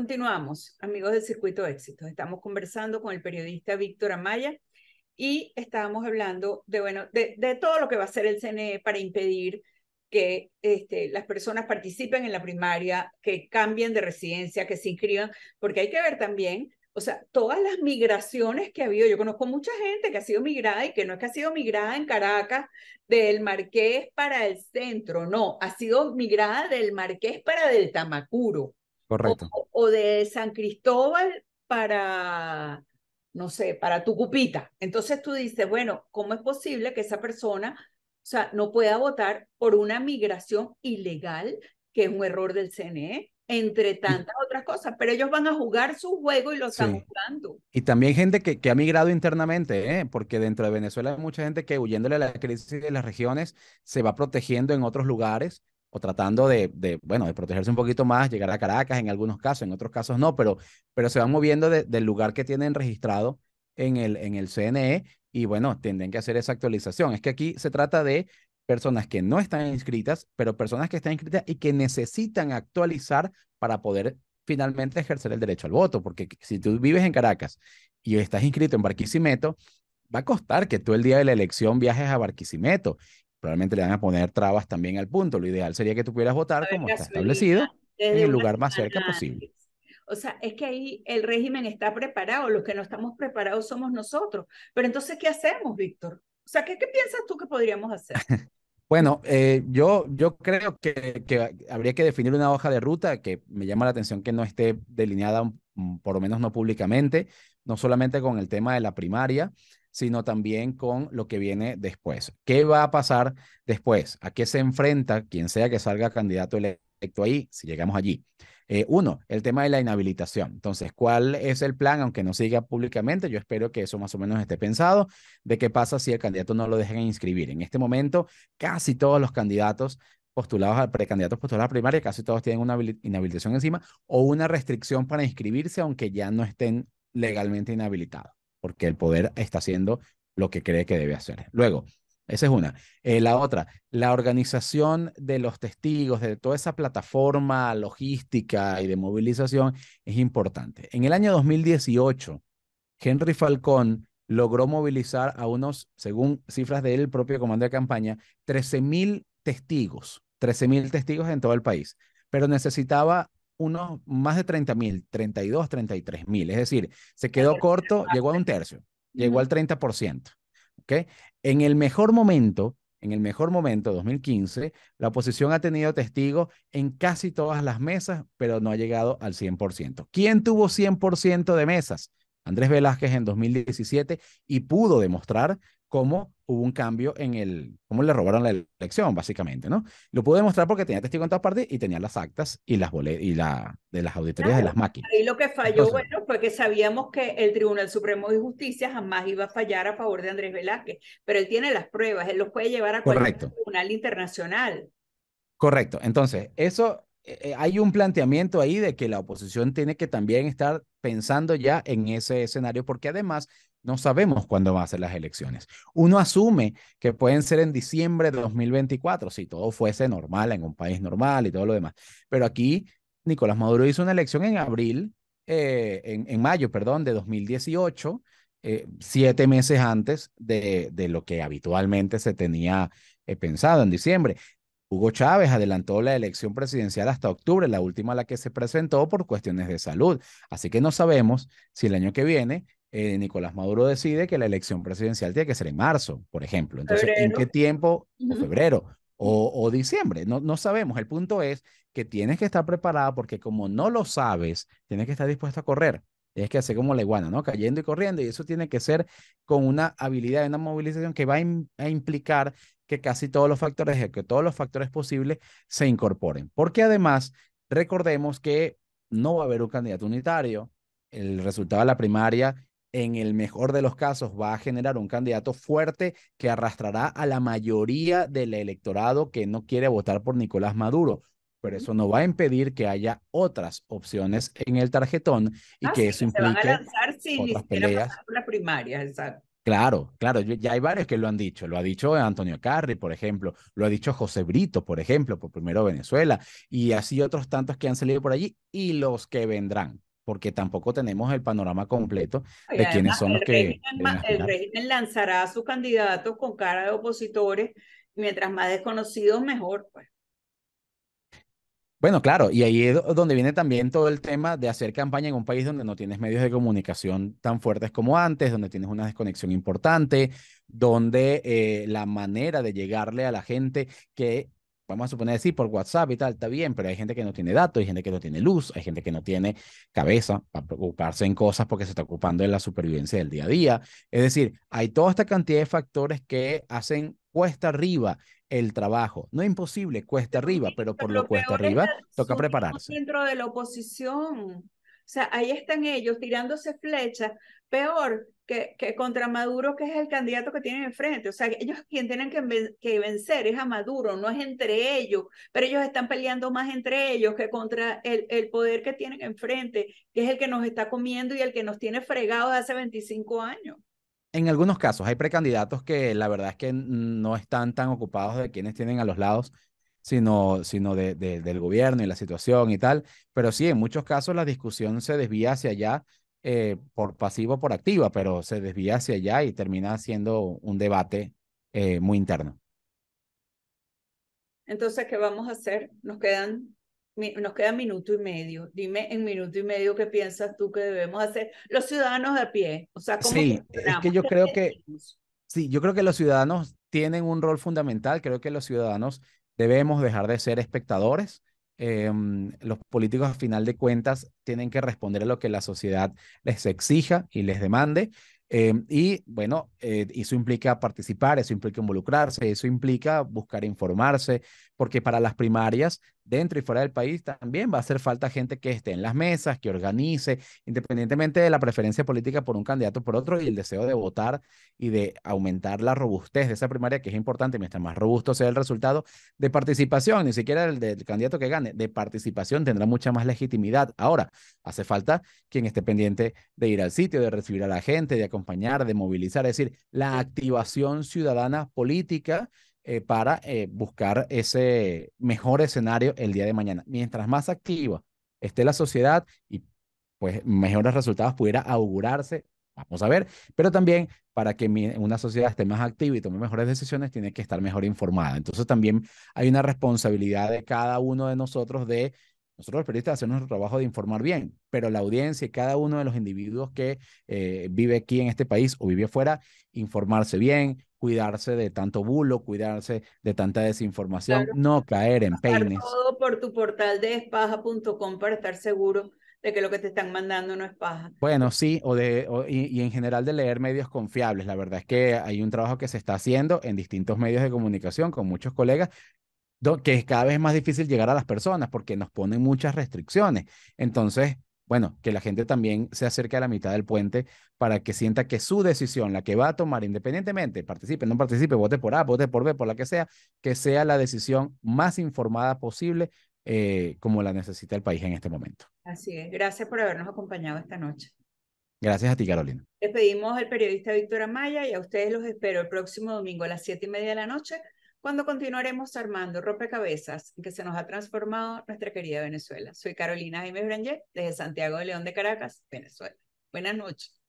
Continuamos, amigos del Circuito de Éxitos. Estamos conversando con el periodista Víctor Amaya y estábamos hablando de, bueno, de, todo lo que va a hacer el CNE para impedir que este, las personas participen en la primaria, que cambien de residencia, que se inscriban, porque hay que ver también, o sea, todas las migraciones que ha habido. Yo conozco mucha gente que ha sido migrada y que no es que ha sido migrada en Caracas del Marqués para el centro, no, ha sido migrada del Marqués para del Tamacuro Correcto. O, de San Cristóbal para, no sé, para Tucupita. Entonces tú dices, bueno, ¿cómo es posible que esa persona, o sea, no pueda votar por una migración ilegal, que es un error del CNE? entre tantas otras cosas, pero ellos van a jugar su juego y lo están jugando. Y también gente que, ha migrado internamente, ¿eh? porque dentro de Venezuela hay mucha gente que huyéndole a la crisis de las regiones se va protegiendo en otros lugares o tratando de, bueno, de protegerse un poquito más, llegar a Caracas en algunos casos, en otros casos no, pero, pero se van moviendo del lugar que tienen registrado en el, en el CNE y bueno, tienen que hacer esa actualización. Es que aquí se trata de personas que no están inscritas, pero personas que están inscritas y que necesitan actualizar para poder finalmente ejercer el derecho al voto, porque si tú vives en Caracas y estás inscrito en Barquisimeto, va a costar que tú el día de la elección viajes a Barquisimeto probablemente le van a poner trabas también al punto. Lo ideal sería que tú pudieras votar como está establecido en el lugar más cerca posible. O sea, es que ahí el régimen está preparado, los que no estamos preparados somos nosotros. Pero entonces, ¿qué hacemos, Víctor? O sea, ¿qué, qué piensas tú que podríamos hacer? Bueno, eh, yo, yo creo que, que, habría que definir una hoja de ruta que me llama la atención que no esté delineada, mm, por lo menos no públicamente, no solamente con el tema de la primaria, sino también con lo que viene después. ¿Qué va a pasar después? ¿A qué se enfrenta quien sea que salga candidato electo ahí, si llegamos allí? Eh, uno, el tema de la inhabilitación. Entonces, ¿cuál es el plan? Aunque no siga públicamente, yo espero que eso más o menos esté pensado, de qué pasa si el candidato no lo dejan inscribir. En este momento, casi todos los candidatos postulados a precandidatos postulados a primaria, casi todos tienen una inhabilitación encima o una restricción para inscribirse, aunque ya no estén legalmente inhabilitados porque el poder está haciendo lo que cree que debe hacer. Luego, esa es una. Eh, la otra, la organización de los testigos, de toda esa plataforma logística y de movilización es importante. En el año 2018, Henry Falcón logró movilizar a unos, según cifras del propio comando de campaña, 13.000 testigos, 13.000 testigos en todo el país, pero necesitaba unos más de 30 mil, 32, 33 mil. Es decir, se quedó corto, llegó a un tercio, llegó al 30%. ¿okay? En el mejor momento, en el mejor momento, 2015, la oposición ha tenido testigos en casi todas las mesas, pero no ha llegado al 100%. ¿Quién tuvo 100% de mesas? Andrés Velázquez en 2017 y pudo demostrar cómo hubo un cambio en el, cómo le robaron la elección, básicamente, ¿no? Lo pude demostrar porque tenía testigo en todas partes y tenía las actas y las boletas y la, de las auditorías de las máquinas. Ahí lo que falló, bueno, fue que sabíamos que el Tribunal Supremo de Justicia jamás iba a fallar a favor de Andrés Velázquez, pero él tiene las pruebas, él los puede llevar a correcto. tribunal internacional. Correcto, entonces, eso eh, hay un planteamiento ahí de que la oposición tiene que también estar pensando ya en ese escenario, porque además no sabemos cuándo van a ser las elecciones. Uno asume que pueden ser en diciembre de 2024, si todo fuese normal en un país normal y todo lo demás. Pero aquí Nicolás Maduro hizo una elección en abril, eh, en, mayo, perdón, de 2018, eh, siete meses antes de, lo que habitualmente se tenía pensado en diciembre. Hugo Chávez adelantó la elección presidencial hasta octubre, la última a la que se presentó por cuestiones de salud. Así que no sabemos si el año que viene eh, Nicolás Maduro decide que la elección presidencial tiene que ser en marzo, por ejemplo. Entonces, ¿en qué tiempo? O febrero o, diciembre. No, no sabemos. El punto es que tienes que estar preparada porque como no lo sabes, tienes que estar dispuesto a correr. Tienes que hacer como la iguana, ¿no? Cayendo y corriendo. Y eso tiene que ser con una habilidad, una movilización que va a implicar que casi todos los factores, que todos los factores posibles se incorporen. Porque además, recordemos que no va a haber un candidato unitario. El resultado de la primaria, en el mejor de los casos, va a generar un candidato fuerte que arrastrará a la mayoría del electorado que no quiere votar por Nicolás Maduro. Pero eso no va a impedir que haya otras opciones en el tarjetón y ah, que eso implique se a la primaria, exacto. Claro, claro, ya hay varios que lo han dicho, lo ha dicho Antonio Carri, por ejemplo, lo ha dicho José Brito, por ejemplo, por primero Venezuela, y así otros tantos que han salido por allí y los que vendrán, porque tampoco tenemos el panorama completo de quiénes son los que... el régimen lanzará a sus candidatos con cara de opositores, mientras más desconocidos, mejor. Pues. Bueno, claro, y ahí es donde viene también todo el tema de hacer campaña en un país donde no tienes medios de comunicación tan fuertes como antes, donde tienes una desconexión importante, donde eh, la manera de llegarle a la gente que vamos a suponer decir por WhatsApp y tal, está bien, pero hay gente que no tiene datos, hay gente que no tiene luz, hay gente que no tiene cabeza para preocuparse en cosas porque se está ocupando de la supervivencia del día a día. Es decir, hay toda esta cantidad de factores que hacen cuesta arriba el trabajo. No es imposible, cuesta arriba, pero por lo, cuesta arriba toca prepararse. Dentro de la oposición. O sea, ahí están ellos tirándose flechas, peor que, que contra Maduro, que es el candidato que tienen enfrente. O sea, ellos quien tienen que, que vencer es a Maduro, no es entre ellos, pero ellos están peleando más entre ellos que contra el, el poder que tienen enfrente, que es el que nos está comiendo y el que nos tiene fregados hace 25 años. En algunos casos hay precandidatos que la verdad es que no están tan ocupados de quienes tienen a los lados, sino, sino del gobierno y la situación y tal. Pero sí, en muchos casos la discusión se desvía hacia allá eh, por pasivo o por activa, pero se desvía hacia allá y termina siendo un debate eh, muy interno. Entonces, ¿qué vamos a hacer? Nos quedan nos queda minuto y medio. Dime en minuto y medio qué piensas tú que debemos hacer los ciudadanos de pie. O sea, sí, es que yo creo que sí, yo creo que los ciudadanos tienen un rol fundamental. Creo que los ciudadanos debemos dejar de ser espectadores. Em, los políticos a final de cuentas tienen que responder a lo que la sociedad les exija y les demande. Em, y bueno, eh, eso implica participar, eso implica involucrarse, eso implica buscar informarse, porque para las primarias dentro y fuera del país también va a hacer falta gente que esté en las mesas, que organice, independientemente de la preferencia política por un candidato por otro y el deseo de votar y de aumentar la robustez de esa primaria, que es importante, mientras más robusto sea el resultado de participación, ni siquiera el del candidato que gane, de participación tendrá mucha más legitimidad. Ahora, hace falta quien esté pendiente de ir al sitio, de recibir a la gente, de acompañar, de movilizar, es decir, la activación ciudadana política eh, para eh, buscar ese mejor escenario el día de mañana. Mientras más activa esté la sociedad y pues mejores resultados pudiera augurarse, vamos a ver, pero también para que una sociedad esté más activa y tome mejores decisiones, tiene que estar mejor informada. Entonces también hay una responsabilidad de cada uno de nosotros de nosotros los periodistas hacer nuestro trabajo de informar bien, pero la audiencia y cada uno de los individuos que eh, vive aquí en este país o vive afuera, informarse bien, cuidarse de tanto bulo, cuidarse de tanta desinformación, no caer en peines. Todo por tu portal de espaja.com para estar seguro de que lo que te están mandando no es paja. Bueno, sí, o de, y, y, en general de leer medios confiables. La verdad es que hay un trabajo que se está haciendo en distintos medios de comunicación con muchos colegas que es cada vez más difícil llegar a las personas porque nos ponen muchas restricciones. Entonces, bueno, que la gente también se acerque a la mitad del puente para que sienta que su decisión, la que va a tomar independientemente, participe, no participe, vote por A, vote por B, por la que sea, que sea la decisión más informada posible eh, como la necesita el país en este momento. Así es. Gracias por habernos acompañado esta noche. Gracias a ti, Carolina. pedimos al periodista Víctor Amaya y a ustedes los espero el próximo domingo a las siete y media de la noche cuando continuaremos armando rompecabezas en que se nos ha transformado nuestra querida Venezuela. Soy Carolina Jaime Branger, desde Santiago de León de Caracas, Venezuela. Buenas noches.